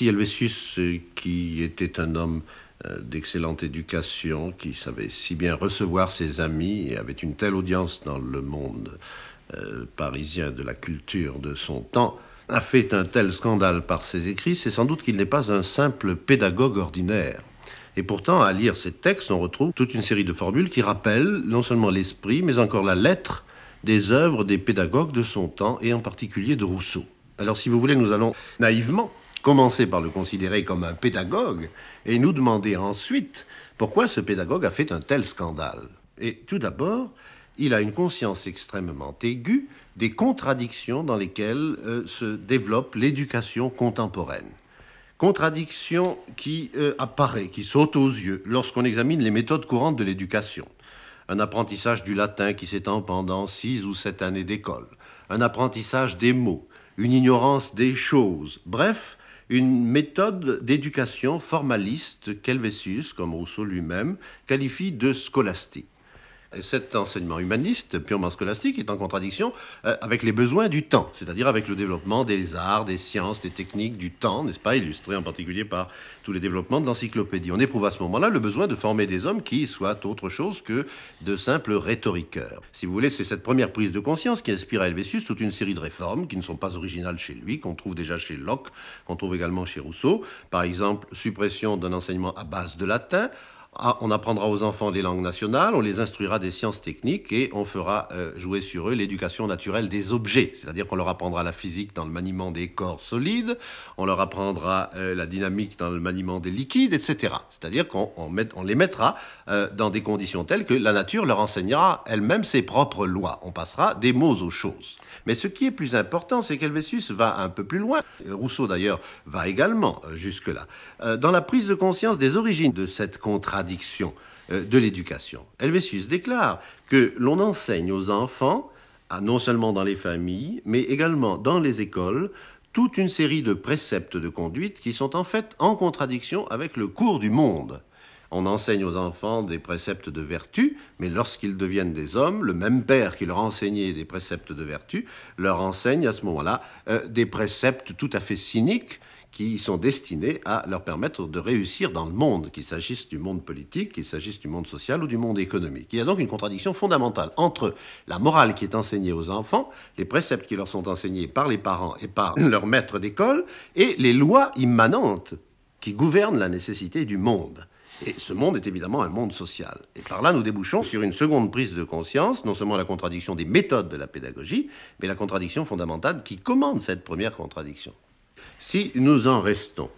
Si Helvétius, euh, qui était un homme euh, d'excellente éducation, qui savait si bien recevoir ses amis et avait une telle audience dans le monde euh, parisien de la culture de son temps, a fait un tel scandale par ses écrits, c'est sans doute qu'il n'est pas un simple pédagogue ordinaire. Et pourtant, à lire ses textes, on retrouve toute une série de formules qui rappellent non seulement l'esprit, mais encore la lettre des œuvres des pédagogues de son temps, et en particulier de Rousseau. Alors si vous voulez, nous allons naïvement commencer par le considérer comme un pédagogue et nous demander ensuite pourquoi ce pédagogue a fait un tel scandale. Et tout d'abord, il a une conscience extrêmement aiguë des contradictions dans lesquelles euh, se développe l'éducation contemporaine. Contradiction qui apparaissent, euh, apparaît, qui saute aux yeux lorsqu'on examine les méthodes courantes de l'éducation. Un apprentissage du latin qui s'étend pendant six ou sept années d'école. Un apprentissage des mots. Une ignorance des choses. Bref, une méthode d'éducation formaliste qu'Helvétius, comme Rousseau lui-même, qualifie de scolastique cet enseignement humaniste purement scolastique est en contradiction euh, avec les besoins du temps, c'est-à-dire avec le développement des arts, des sciences, des techniques, du temps, n'est-ce pas, illustré en particulier par tous les développements de l'encyclopédie. On éprouve à ce moment-là le besoin de former des hommes qui soient autre chose que de simples rhétoriqueurs. Si vous voulez, c'est cette première prise de conscience qui inspire à Helvétius toute une série de réformes qui ne sont pas originales chez lui, qu'on trouve déjà chez Locke, qu'on trouve également chez Rousseau, par exemple suppression d'un enseignement à base de latin, ah, on apprendra aux enfants les langues nationales, on les instruira des sciences techniques et on fera euh, jouer sur eux l'éducation naturelle des objets. C'est-à-dire qu'on leur apprendra la physique dans le maniement des corps solides, on leur apprendra euh, la dynamique dans le maniement des liquides, etc. C'est-à-dire qu'on les mettra euh, dans des conditions telles que la nature leur enseignera elle-même ses propres lois. On passera des mots aux choses. Mais ce qui est plus important, c'est qu'Helvétius va un peu plus loin. Rousseau, d'ailleurs, va également jusque-là. Dans la prise de conscience des origines de cette contrainte contradiction euh, de l'éducation. Helvétius déclare que l'on enseigne aux enfants, non seulement dans les familles, mais également dans les écoles, toute une série de préceptes de conduite qui sont en fait en contradiction avec le cours du monde. On enseigne aux enfants des préceptes de vertu, mais lorsqu'ils deviennent des hommes, le même père qui leur enseignait des préceptes de vertu leur enseigne à ce moment-là euh, des préceptes tout à fait cyniques qui sont destinés à leur permettre de réussir dans le monde, qu'il s'agisse du monde politique, qu'il s'agisse du monde social ou du monde économique. Il y a donc une contradiction fondamentale entre la morale qui est enseignée aux enfants, les préceptes qui leur sont enseignés par les parents et par leurs maîtres d'école, et les lois immanentes qui gouvernent la nécessité du monde. Et ce monde est évidemment un monde social. Et par là, nous débouchons sur une seconde prise de conscience, non seulement la contradiction des méthodes de la pédagogie, mais la contradiction fondamentale qui commande cette première contradiction. Si nous en restons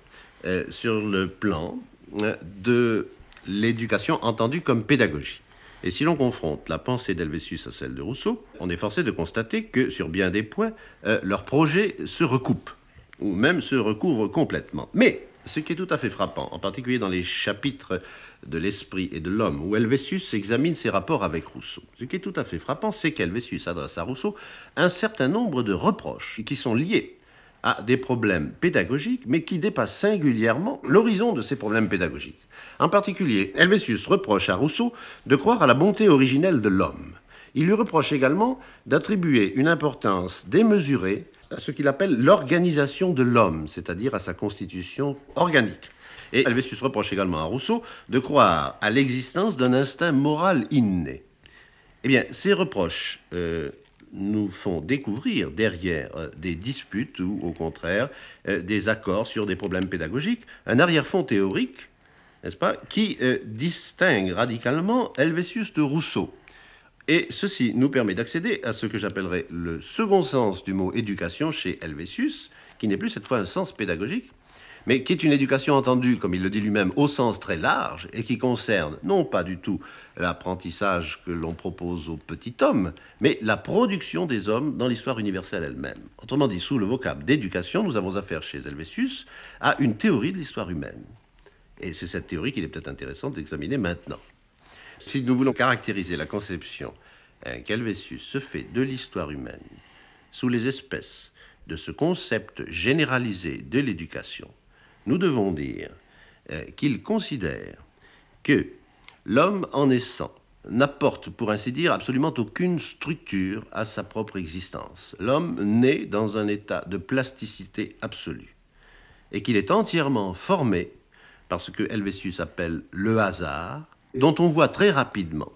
euh, sur le plan euh, de l'éducation entendue comme pédagogie, et si l'on confronte la pensée d'Helvétius à celle de Rousseau, on est forcé de constater que sur bien des points, euh, leurs projets se recoupent, ou même se recouvrent complètement. Mais ce qui est tout à fait frappant, en particulier dans les chapitres de l'esprit et de l'homme, où Helvétius examine ses rapports avec Rousseau. Ce qui est tout à fait frappant, c'est qu'Helvétius adresse à Rousseau un certain nombre de reproches qui sont liés à des problèmes pédagogiques, mais qui dépassent singulièrement l'horizon de ces problèmes pédagogiques. En particulier, Helvétius reproche à Rousseau de croire à la bonté originelle de l'homme. Il lui reproche également d'attribuer une importance démesurée à ce qu'il appelle l'organisation de l'homme, c'est-à-dire à sa constitution organique. Et Helvétius reproche également à Rousseau de croire à l'existence d'un instinct moral inné. Eh bien, ces reproches euh, nous font découvrir derrière euh, des disputes ou au contraire euh, des accords sur des problèmes pédagogiques, un arrière-fond théorique, n'est-ce pas, qui euh, distingue radicalement Helvétius de Rousseau. Et ceci nous permet d'accéder à ce que j'appellerais le second sens du mot éducation chez Helvétius, qui n'est plus cette fois un sens pédagogique, mais qui est une éducation entendue, comme il le dit lui-même, au sens très large et qui concerne non pas du tout l'apprentissage que l'on propose au petit homme, mais la production des hommes dans l'histoire universelle elle-même. Autrement dit, sous le vocable d'éducation, nous avons affaire chez Helvétius à une théorie de l'histoire humaine. Et c'est cette théorie qu'il est peut-être intéressant d'examiner maintenant. Si nous voulons caractériser la conception hein, qu'Helvétius se fait de l'histoire humaine sous les espèces de ce concept généralisé de l'éducation, nous devons dire euh, qu'il considère que l'homme en naissant n'apporte, pour ainsi dire, absolument aucune structure à sa propre existence. L'homme naît dans un état de plasticité absolue et qu'il est entièrement formé par ce que Helvétius appelle le hasard, dont on voit très rapidement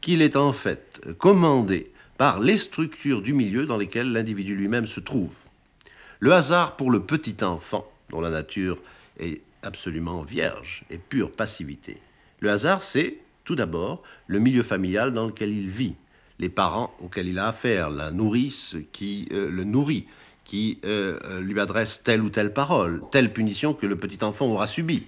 qu'il est en fait commandé par les structures du milieu dans lesquelles l'individu lui-même se trouve. Le hasard pour le petit enfant dont la nature est absolument vierge et pure passivité. Le hasard, c'est tout d'abord le milieu familial dans lequel il vit, les parents auxquels il a affaire, la nourrice qui euh, le nourrit, qui euh, lui adresse telle ou telle parole, telle punition que le petit enfant aura subie.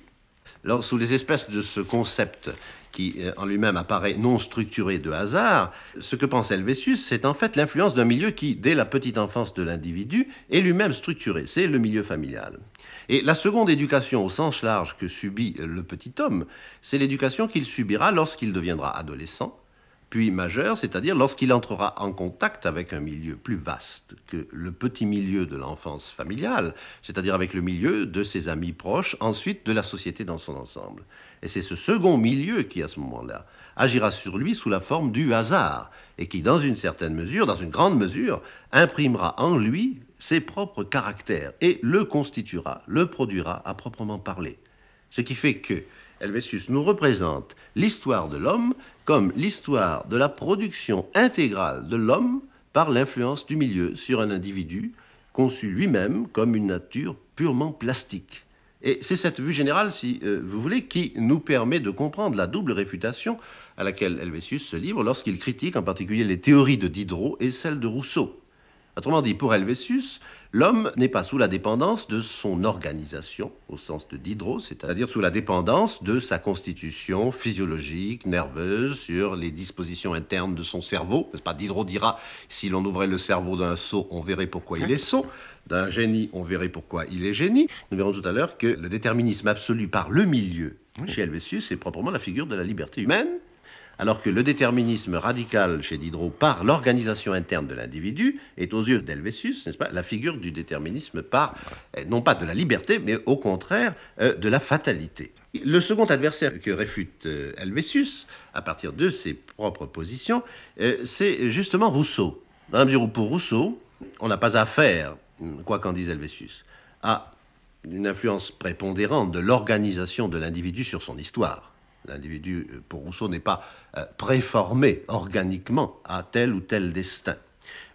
Alors, sous les espèces de ce concept qui euh, en lui-même apparaît non structuré de hasard, ce que pense Helvétius, c'est en fait l'influence d'un milieu qui, dès la petite enfance de l'individu, est lui-même structuré, c'est le milieu familial. Et la seconde éducation au sens large que subit le petit homme, c'est l'éducation qu'il subira lorsqu'il deviendra adolescent, puis majeur, c'est-à-dire lorsqu'il entrera en contact avec un milieu plus vaste que le petit milieu de l'enfance familiale, c'est-à-dire avec le milieu de ses amis proches, ensuite de la société dans son ensemble. Et c'est ce second milieu qui, à ce moment-là, agira sur lui sous la forme du hasard, et qui, dans une certaine mesure, dans une grande mesure, imprimera en lui ses propres caractères et le constituera, le produira à proprement parler. Ce qui fait que Helvétius nous représente l'histoire de l'homme comme l'histoire de la production intégrale de l'homme par l'influence du milieu sur un individu conçu lui-même comme une nature purement plastique. Et c'est cette vue générale, si euh, vous voulez, qui nous permet de comprendre la double réfutation à laquelle Helvétius se livre lorsqu'il critique en particulier les théories de Diderot et celles de Rousseau. Autrement dit, pour Helvétius, l'homme n'est pas sous la dépendance de son organisation, au sens de Diderot, c'est-à-dire sous la dépendance de sa constitution physiologique, nerveuse, sur les dispositions internes de son cerveau. nest pas Diderot dira, si l'on ouvrait le cerveau d'un sot, on verrait pourquoi il est sot. D'un génie, on verrait pourquoi il est génie. Nous verrons tout à l'heure que le déterminisme absolu par le milieu chez Helvétius est proprement la figure de la liberté humaine alors que le déterminisme radical chez Diderot par l'organisation interne de l'individu est aux yeux d'Helvétius, n'est-ce pas, la figure du déterminisme par, euh, non pas de la liberté, mais au contraire euh, de la fatalité. Le second adversaire que réfute euh, Helvétius, à partir de ses propres positions, c'est justement Rousseau. Dans la mesure où pour Rousseau, on n'a pas affaire, hum, quoi qu'en dise Helvétius, à une influence prépondérante de l'organisation de l'individu sur son histoire. L'individu, euh, pour Rousseau, n'est pas euh, préformé organiquement à tel ou tel destin.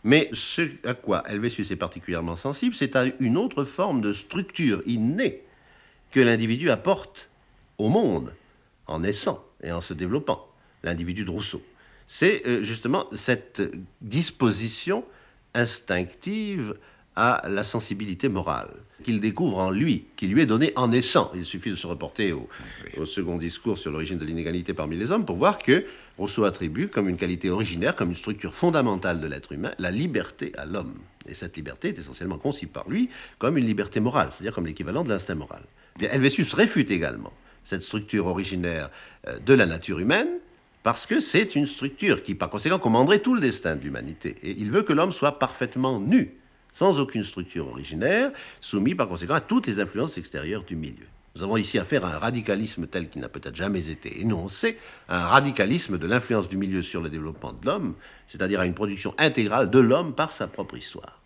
Mais ce à quoi Helvétius est particulièrement sensible, c'est à une autre forme de structure innée que l'individu apporte au monde en naissant et en se développant, l'individu de Rousseau. C'est euh, justement cette disposition instinctive à la sensibilité morale qu'il découvre en lui, qui lui est donnée en naissant. Il suffit de se reporter au, second discours sur l'origine de l'inégalité parmi les hommes pour voir que Rousseau attribue comme une qualité originaire, comme une structure fondamentale de l'être humain, la liberté à l'homme. Et cette liberté est essentiellement conçue par lui comme une liberté morale, c'est-à-dire comme l'équivalent de l'instinct moral. Eh bien, Helvétius réfute également cette structure originaire euh, de la nature humaine, parce que c'est une structure qui, par conséquent, commanderait tout le destin de l'humanité. Et il veut que l'homme soit parfaitement nu, sans aucune structure originaire, soumis par conséquent à toutes les influences extérieures du milieu. Nous avons ici affaire à un radicalisme tel qu'il n'a peut-être jamais été énoncé, un radicalisme de l'influence du milieu sur le développement de l'homme, c'est-à-dire à une production intégrale de l'homme par sa propre histoire.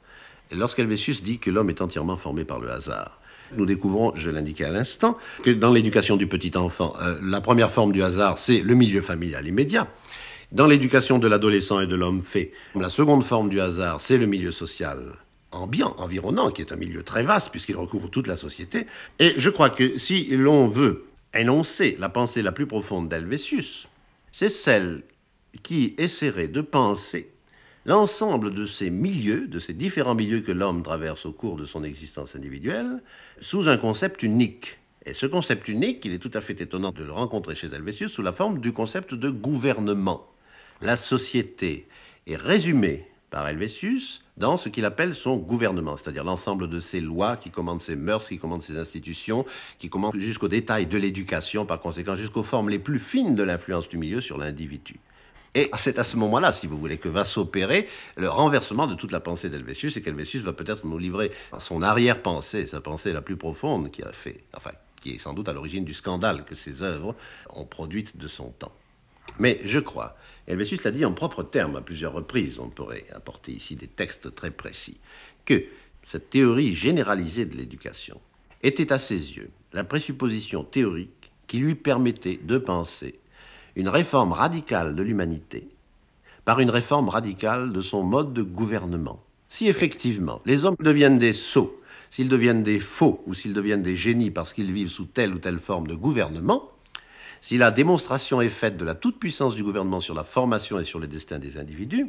Et lorsqu'Helvétius dit que l'homme est entièrement formé par le hasard, nous découvrons, je l'indiquais à l'instant, que dans l'éducation du petit enfant, euh, la première forme du hasard, c'est le milieu familial immédiat. Dans l'éducation de l'adolescent et de l'homme fait, la seconde forme du hasard, c'est le milieu social ambiant, environnant, qui est un milieu très vaste puisqu'il recouvre toute la société. Et je crois que si l'on veut énoncer la pensée la plus profonde d'Helvétius, c'est celle qui essaierait de penser l'ensemble de ces milieux, de ces différents milieux que l'homme traverse au cours de son existence individuelle, sous un concept unique. Et ce concept unique, il est tout à fait étonnant de le rencontrer chez Helvétius sous la forme du concept de gouvernement. La société est résumée par Helvétius dans ce qu'il appelle son gouvernement, c'est-à-dire l'ensemble de ses lois qui commandent ses mœurs, qui commandent ses institutions, qui commandent jusqu'aux détails de l'éducation, par conséquent jusqu'aux formes les plus fines de l'influence du milieu sur l'individu. Et c'est à ce moment-là, si vous voulez, que va s'opérer le renversement de toute la pensée d'Helvétius et qu'Helvétius va peut-être nous livrer son arrière-pensée, sa pensée la plus profonde qui a fait, enfin, qui est sans doute à l'origine du scandale que ses œuvres ont produite de son temps. Mais je crois, et Helvétius l'a dit en propre terme à plusieurs reprises, on pourrait apporter ici des textes très précis, que cette théorie généralisée de l'éducation était à ses yeux la présupposition théorique qui lui permettait de penser une réforme radicale de l'humanité par une réforme radicale de son mode de gouvernement. Si effectivement les hommes deviennent des sots, s'ils deviennent des faux ou s'ils deviennent des génies parce qu'ils vivent sous telle ou telle forme de gouvernement, si la démonstration est faite de la toute-puissance du gouvernement sur la formation et sur le destin des individus,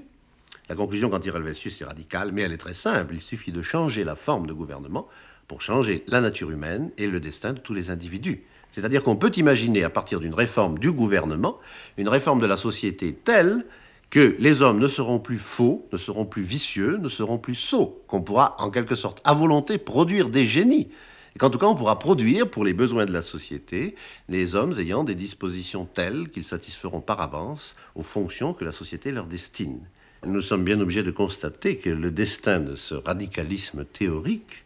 la conclusion qu'anti-Helvétius est radicale, mais elle est très simple. Il suffit de changer la forme de gouvernement pour changer la nature humaine et le destin de tous les individus. C'est-à-dire qu'on peut imaginer, à partir d'une réforme du gouvernement, une réforme de la société telle que les hommes ne seront plus faux, ne seront plus vicieux, ne seront plus sots, qu'on pourra en quelque sorte à volonté produire des génies qu'en tout cas on pourra produire pour les besoins de la société les hommes ayant des dispositions telles qu'ils satisferont par avance aux fonctions que la société leur destine. Nous sommes bien obligés de constater que le destin de ce radicalisme théorique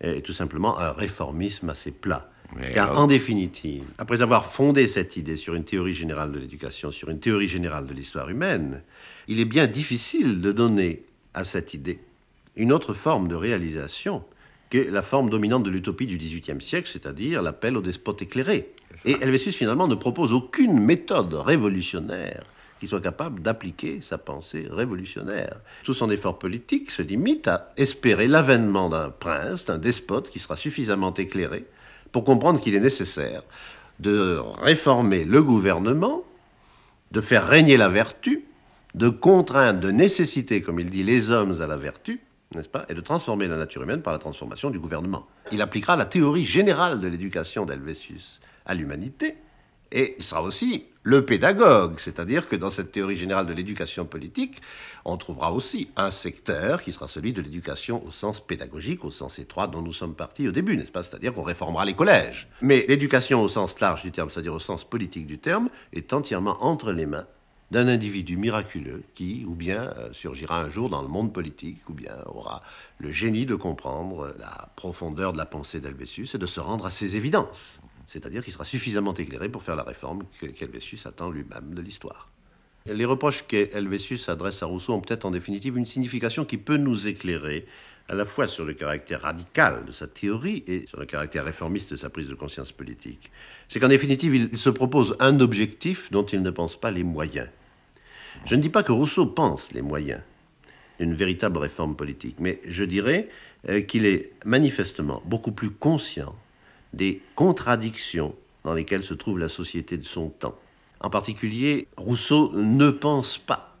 est tout simplement un réformisme assez plat. Car en définitive, après avoir fondé cette idée sur une théorie générale de l'éducation, sur une théorie générale de l'histoire humaine, il est bien difficile de donner à cette idée une autre forme de réalisation que la forme dominante de l'utopie du XVIIIe siècle, c'est-à-dire l'appel au despote éclairé. Et Helvétius, finalement, ne propose aucune méthode révolutionnaire qui soit capable d'appliquer sa pensée révolutionnaire. Tout son effort politique se limite à espérer l'avènement d'un prince, d'un despote qui sera suffisamment éclairé pour comprendre qu'il est nécessaire de réformer le gouvernement, de faire régner la vertu, de contraindre, de nécessiter, comme il dit, les hommes à la vertu, n'est-ce pas, et de transformer la nature humaine par la transformation du gouvernement. Il appliquera la théorie générale de l'éducation d'Helvétius à l'humanité, et il sera aussi le pédagogue, c'est-à-dire que dans cette théorie générale de l'éducation politique, on trouvera aussi un secteur qui sera celui de l'éducation au sens pédagogique, au sens étroit dont nous sommes partis au début, n'est-ce pas C'est-à-dire qu'on réformera les collèges. Mais l'éducation au sens large du terme, c'est-à-dire au sens politique du terme, est entièrement entre les mains d'un individu miraculeux qui, ou bien, euh, surgira un jour dans le monde politique, ou bien aura le génie de comprendre la profondeur de la pensée d'Helvétius et de se rendre à ses évidences. C'est-à-dire qu'il sera suffisamment éclairé pour faire la réforme qu'Helvétius attend lui-même de l'histoire. Les reproches qu'Helvétius adresse à Rousseau ont peut-être en définitive une signification qui peut nous éclairer à la fois sur le caractère radical de sa théorie et sur le caractère réformiste de sa prise de conscience politique. C'est qu'en définitive, il se propose un objectif dont il ne pense pas les moyens. Je ne dis pas que Rousseau pense les moyens d'une véritable réforme politique, mais je dirais euh, qu'il est manifestement beaucoup plus conscient des contradictions dans lesquelles se trouve la société de son temps. En particulier, Rousseau ne pense pas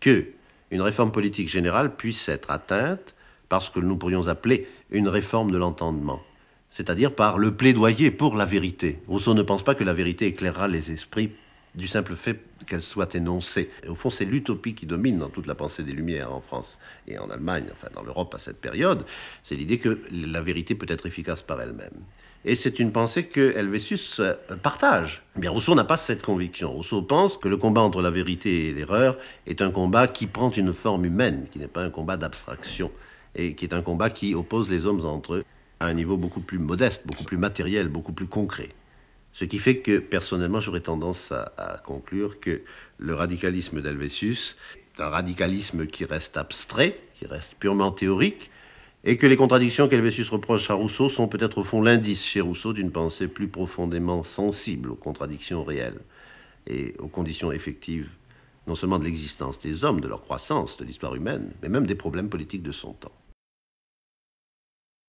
que une réforme politique générale puisse être atteinte par ce que nous pourrions appeler une réforme de l'entendement, c'est-à-dire par le plaidoyer pour la vérité. Rousseau ne pense pas que la vérité éclairera les esprits du simple fait qu'elle soit énoncée. au fond, c'est l'utopie qui domine dans toute la pensée des Lumières en France et en Allemagne, enfin dans l'Europe à cette période, c'est l'idée que la vérité peut être efficace par elle-même. Et c'est une pensée que Helvétius euh, partage. Rousseau n'a pas cette conviction. Rousseau pense que le combat entre la vérité et l'erreur est un combat qui prend une forme humaine, qui n'est pas un combat d'abstraction et qui est un combat qui oppose les hommes entre eux à un niveau beaucoup plus modeste, beaucoup plus matériel, beaucoup plus concret. Ce qui fait que, personnellement, j'aurais tendance à, conclure que le radicalisme d'Helvétius est un radicalisme qui reste abstrait, qui reste purement théorique, et que les contradictions qu'Helvétius reproche à Rousseau sont peut-être au fond l'indice chez Rousseau d'une pensée plus profondément sensible aux contradictions réelles et aux conditions effectives, non seulement de l'existence des hommes, de leur croissance, de l'histoire humaine, mais même des problèmes politiques de son temps.